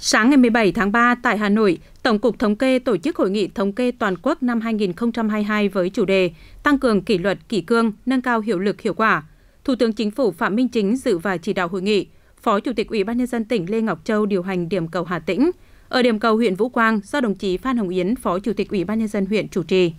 Sáng ngày 17 tháng 3 tại Hà Nội, Tổng cục Thống kê tổ chức hội nghị thống kê toàn quốc năm 2022 với chủ đề Tăng cường kỷ luật kỷ cương, nâng cao hiệu lực hiệu quả. Thủ tướng Chính phủ Phạm Minh Chính dự và chỉ đạo hội nghị, Phó Chủ tịch Ủy ban nhân dân tỉnh Lê Ngọc Châu điều hành điểm cầu Hà Tĩnh, ở điểm cầu huyện Vũ Quang do đồng chí Phan Hồng Yến, Phó Chủ tịch Ủy ban nhân dân huyện chủ trì.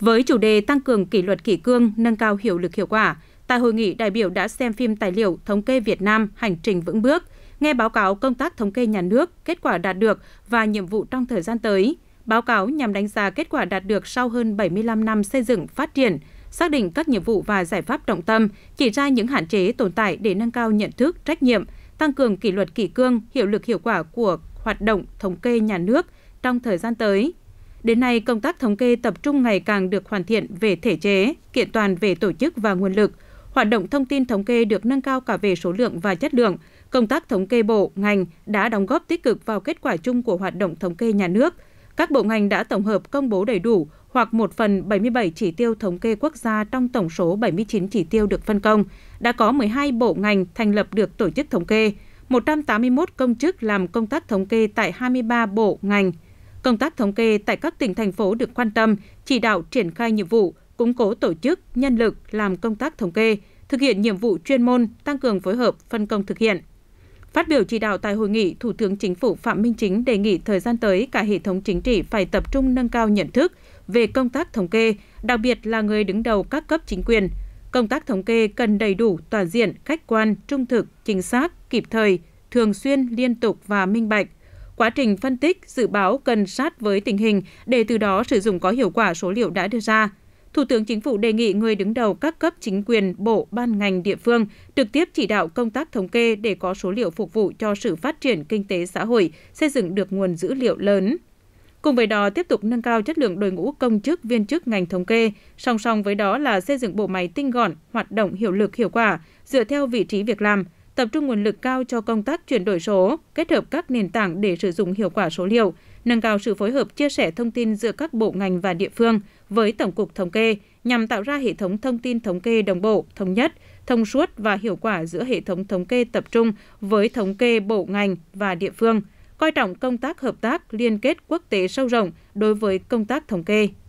Với chủ đề tăng cường kỷ luật kỷ cương, nâng cao hiệu lực hiệu quả, tại hội nghị đại biểu đã xem phim tài liệu thống kê Việt Nam hành trình vững bước – nghe báo cáo công tác thống kê nhà nước, kết quả đạt được và nhiệm vụ trong thời gian tới. Báo cáo nhằm đánh giá kết quả đạt được sau hơn 75 năm xây dựng, phát triển, xác định các nhiệm vụ và giải pháp trọng tâm, chỉ ra những hạn chế tồn tại để nâng cao nhận thức, trách nhiệm, tăng cường kỷ luật kỷ cương, hiệu lực hiệu quả của hoạt động thống kê nhà nước trong thời gian tới. Đến nay, công tác thống kê tập trung ngày càng được hoàn thiện về thể chế, kiện toàn về tổ chức và nguồn lực – hoạt động thông tin thống kê được nâng cao cả về số lượng và chất lượng. Công tác thống kê bộ, ngành đã đóng góp tích cực vào kết quả chung của hoạt động thống kê nhà nước. Các bộ ngành đã tổng hợp công bố đầy đủ hoặc một phần 77 chỉ tiêu thống kê quốc gia trong tổng số 79 chỉ tiêu được phân công. Đã có 12 bộ ngành thành lập được tổ chức thống kê, 181 công chức làm công tác thống kê tại 23 bộ ngành. Công tác thống kê tại các tỉnh thành phố được quan tâm, chỉ đạo triển khai nhiệm vụ, củng cố tổ chức, nhân lực làm công tác thống kê, thực hiện nhiệm vụ chuyên môn, tăng cường phối hợp, phân công thực hiện. Phát biểu chỉ đạo tại hội nghị, Thủ tướng Chính phủ Phạm Minh Chính đề nghị thời gian tới cả hệ thống chính trị phải tập trung nâng cao nhận thức về công tác thống kê, đặc biệt là người đứng đầu các cấp chính quyền. Công tác thống kê cần đầy đủ, toàn diện, khách quan, trung thực, chính xác, kịp thời, thường xuyên, liên tục và minh bạch. Quá trình phân tích, dự báo cần sát với tình hình để từ đó sử dụng có hiệu quả số liệu đã đưa ra. Thủ tướng Chính phủ đề nghị người đứng đầu các cấp chính quyền, bộ, ban ngành địa phương trực tiếp chỉ đạo công tác thống kê để có số liệu phục vụ cho sự phát triển kinh tế xã hội, xây dựng được nguồn dữ liệu lớn. Cùng với đó, tiếp tục nâng cao chất lượng đội ngũ công chức viên chức ngành thống kê, song song với đó là xây dựng bộ máy tinh gọn, hoạt động hiệu lực hiệu quả, dựa theo vị trí việc làm, tập trung nguồn lực cao cho công tác chuyển đổi số, kết hợp các nền tảng để sử dụng hiệu quả số liệu, nâng cao sự phối hợp chia sẻ thông tin giữa các bộ ngành và địa phương với Tổng cục Thống kê nhằm tạo ra hệ thống thông tin thống kê đồng bộ, thống nhất, thông suốt và hiệu quả giữa hệ thống thống kê tập trung với thống kê bộ ngành và địa phương, coi trọng công tác hợp tác liên kết quốc tế sâu rộng đối với công tác thống kê.